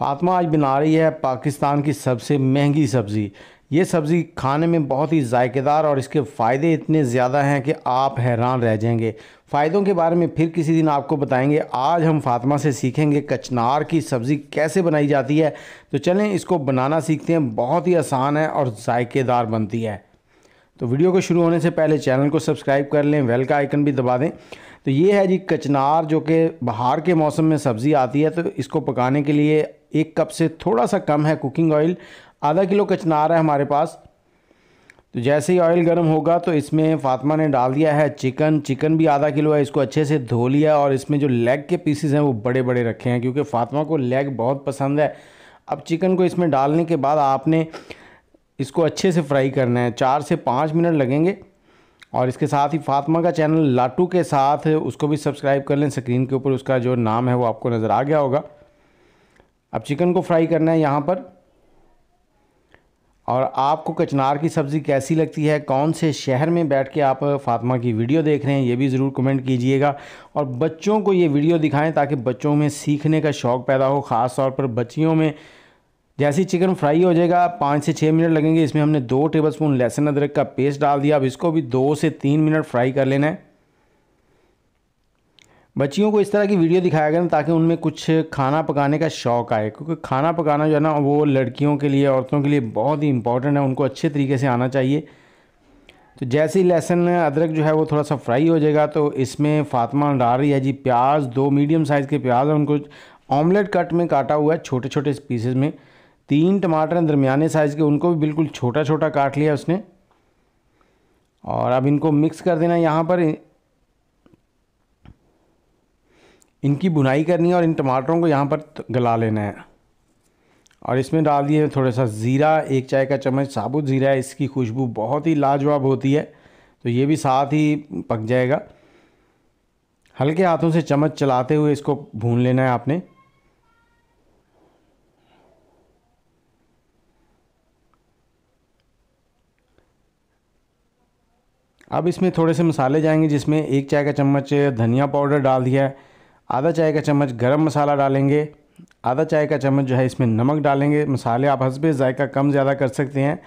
फातिमा आज बना रही है पाकिस्तान की सबसे महंगी सब्ज़ी ये सब्ज़ी खाने में बहुत ही जायकेदार और इसके फ़ायदे इतने ज़्यादा हैं कि आप हैरान रह जाएंगे फ़ायदों के बारे में फिर किसी दिन आपको बताएंगे आज हम फातमा से सीखेंगे कचनार की सब्ज़ी कैसे बनाई जाती है तो चलें इसको बनाना सीखते हैं बहुत ही आसान है और जायकेदार बनती है तो वीडियो को शुरू होने से पहले चैनल को सब्सक्राइब कर लें वेल का आइकन भी दबा दें तो ये है जी कचनार जो कि बाहर के मौसम में सब्ज़ी आती है तो इसको पकाने के लिए एक कप से थोड़ा सा कम है कुकिंग ऑयल आधा किलो कचनार है हमारे पास तो जैसे ही ऑयल गर्म होगा तो इसमें फातिमा ने डाल दिया है चिकन चिकन भी आधा किलो है इसको अच्छे से धो लिया और इसमें जो लेग के पीसीज़ हैं वो बड़े बड़े रखे हैं क्योंकि फातिमा को लेग बहुत पसंद है अब चिकन को इसमें डालने के बाद आपने इसको अच्छे से फ्राई करना है चार से पाँच मिनट लगेंगे और इसके साथ ही फातिमा का चैनल लाटू के साथ उसको भी सब्सक्राइब कर लें स्क्रीन के ऊपर उसका जो नाम है वो आपको नज़र आ गया होगा अब चिकन को फ्राई करना है यहाँ पर और आपको कचनार की सब्ज़ी कैसी लगती है कौन से शहर में बैठ के आप फातिमा की वीडियो देख रहे हैं ये भी ज़रूर कमेंट कीजिएगा और बच्चों को ये वीडियो दिखाएं ताकि बच्चों में सीखने का शौक़ पैदा हो ख़ास तौर पर बच्चियों में जैसी चिकन फ्राई हो जाएगा पाँच से छः मिनट लगेंगे इसमें हमने दो टेबल स्पून लहसुन अदरक का पेस्ट डाल दिया अब इसको भी दो से तीन मिनट फ्राई कर लेना है बच्चियों को इस तरह की वीडियो दिखाया गया ना ताकि उनमें कुछ खाना पकाने का शौक़ आए क्योंकि खाना पकाना जो है ना वो लड़कियों के लिए औरतों के लिए बहुत ही इंपॉर्टेंट है उनको अच्छे तरीके से आना चाहिए तो जैसे ही लहसुन अदरक जो है वो थोड़ा सा फ्राई हो जाएगा तो इसमें फ़ातमा डाल रही है जी प्याज दो मीडियम साइज़ के प्याज उनको ऑमलेट कट में काटा हुआ है छोटे छोटे पीसेज में तीन टमाटर दरमियाने साइज़ के उनको भी बिल्कुल छोटा छोटा काट लिया उसने और अब इनको मिक्स कर देना यहाँ पर इनकी बुनाई करनी है और इन टमाटरों को यहाँ पर गला लेना है और इसमें डाल दिए थोड़ा सा ज़ीरा एक चाय का चम्मच साबुत ज़ीरा है इसकी खुशबू बहुत ही लाजवाब होती है तो ये भी साथ ही पक जाएगा हल्के हाथों से चम्मच चलाते हुए इसको भून लेना है आपने अब इसमें थोड़े से मसाले जाएंगे जिसमें एक चाय का चम्मच धनिया पाउडर डाल दिया है आधा चाय का चम्मच गरम मसाला डालेंगे आधा चाय का चम्मच जो है इसमें नमक डालेंगे मसाले आप हंसबे जायका कम ज़्यादा कर सकते हैं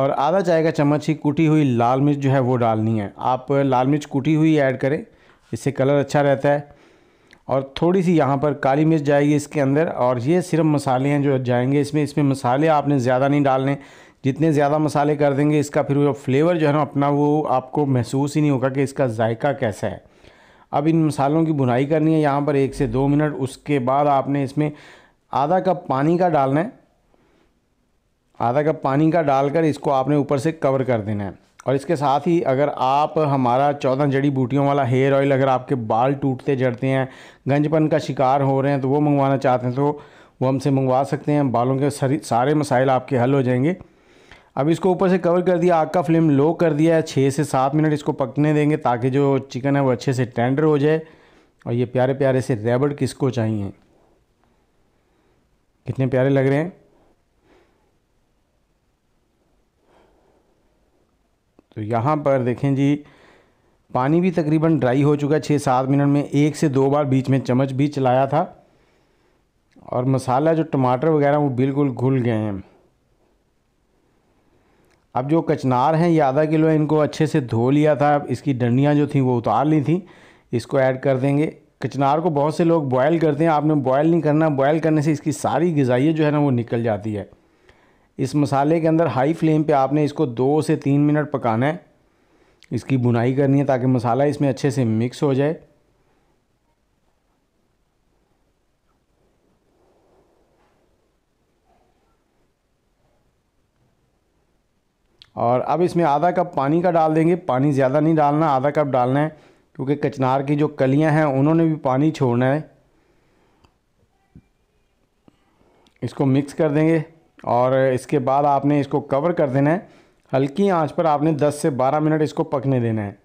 और आधा चाय का चम्मच ही कुटी हुई लाल मिर्च जो है वो डालनी है आप लाल मिर्च कूटी हुई ऐड करें इससे कलर अच्छा रहता है और थोड़ी सी यहाँ पर काली मिर्च जाएगी इसके अंदर और ये सिर्फ मसाले हैं जो जाएंगे इसमें इसमें मसाले आपने ज़्यादा नहीं डालने जितने ज़्यादा मसाले कर देंगे इसका फिर वो फ्लेवर जो है ना अपना वो आपको महसूस ही नहीं होगा कि इसका जायका कैसा है अब इन मसालों की भुनाई करनी है यहाँ पर एक से दो मिनट उसके बाद आपने इसमें आधा कप पानी का डालना है आधा कप पानी का डालकर इसको आपने ऊपर से कवर कर देना है और इसके साथ ही अगर आप हमारा चौदह जड़ी बूटियों वाला हेयर ऑयल अगर आपके बाल टूटते जड़ते हैं गंजपन का शिकार हो रहे हैं तो वो मंगवाना चाहते हैं तो वो हमसे मंगवा सकते हैं बालों के सारे मसाइल आपके हल हो जाएंगे अब इसको ऊपर से कवर कर दिया आग का फ्लेम लो कर दिया है छः से सात मिनट इसको पकने देंगे ताकि जो चिकन है वो अच्छे से टेंडर हो जाए और ये प्यारे प्यारे से रेबड़ किसको चाहिए कितने प्यारे लग रहे हैं तो यहाँ पर देखें जी पानी भी तकरीबन ड्राई हो चुका है छः सात मिनट में एक से दो बार बीच में चम्मच भी चलाया था और मसाला जो टमाटर वगैरह वो बिल्कुल घुल गए हैं अब जो कचनार हैं ये आधा किलो है इनको अच्छे से धो लिया था इसकी डंडियाँ जो थी वो उतार ली थी इसको ऐड कर देंगे कचनार को बहुत से लोग बॉयल करते हैं आपने बॉयल नहीं करना बॉयल करने से इसकी सारी गजाइय जो है ना वो निकल जाती है इस मसाले के अंदर हाई फ्लेम पे आपने इसको दो से तीन मिनट पकाना है इसकी बुनाई करनी है ताकि मसाला इसमें अच्छे से मिक्स हो जाए और अब इसमें आधा कप पानी का डाल देंगे पानी ज़्यादा नहीं डालना आधा कप डालना है क्योंकि कचनार की जो कलियां हैं उन्होंने भी पानी छोड़ना है इसको मिक्स कर देंगे और इसके बाद आपने इसको कवर कर देना है हल्की आंच पर आपने 10 से 12 मिनट इसको पकने देना है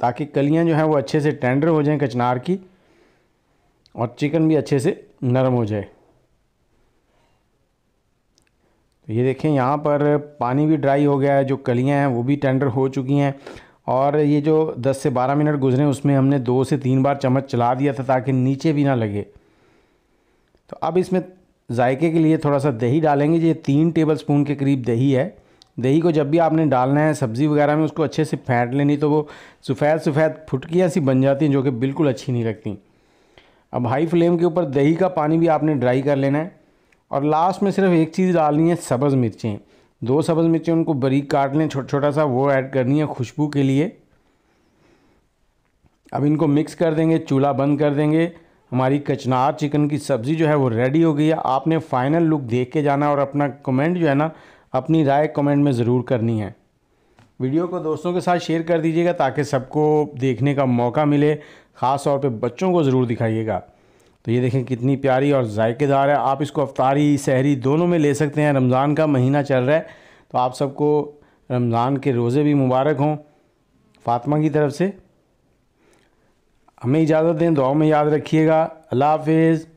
ताकि कलियां जो हैं वो अच्छे से टेंडर हो जाएं कचनार की और चिकन भी अच्छे से नरम हो जाए ये देखें यहाँ पर पानी भी ड्राई हो गया है जो कलियाँ हैं वो भी टेंडर हो चुकी हैं और ये जो 10 से 12 मिनट गुजरे उसमें हमने दो से तीन बार चम्मच चला दिया था ताकि नीचे भी ना लगे तो अब इसमें जायके के लिए थोड़ा सा दही डालेंगे ये तीन टेबल स्पून के करीब दही है दही को जब भी आपने डालना है सब्ज़ी वगैरह में उसको अच्छे से फेंट लेनी तो वो सफ़ेद सफ़ेद फुटकियाँ सी बन जाती हैं जो कि बिल्कुल अच्छी नहीं लगती अब हाई फ्लेम के ऊपर दही का पानी भी आपने ड्राई कर लेना है और लास्ट में सिर्फ एक चीज़ डालनी है सब्ज़ मिर्चें दो सब्ज़ मिर्चें उनको बरीक काट लें छोटा छोटा सा वो ऐड करनी है खुशबू के लिए अब इनको मिक्स कर देंगे चूल्हा बंद कर देंगे हमारी कचनार चिकन की सब्ज़ी जो है वो रेडी हो गई है आपने फ़ाइनल लुक देख के जाना और अपना कमेंट जो है ना अपनी राय कमेंट में ज़रूर करनी है वीडियो को दोस्तों के साथ शेयर कर दीजिएगा ताकि सबको देखने का मौका मिले ख़ास तौर पे बच्चों को ज़रूर दिखाइएगा तो ये देखें कितनी प्यारी और जायकेदार है आप इसको अफ्तारी सहरी दोनों में ले सकते हैं रमज़ान का महीना चल रहा है तो आप सबको रमज़ान के रोज़े भी मुबारक हों फातमा की तरफ से हमें इजाज़त दें दुआ में याद रखिएगा अल्लाह हाफिज़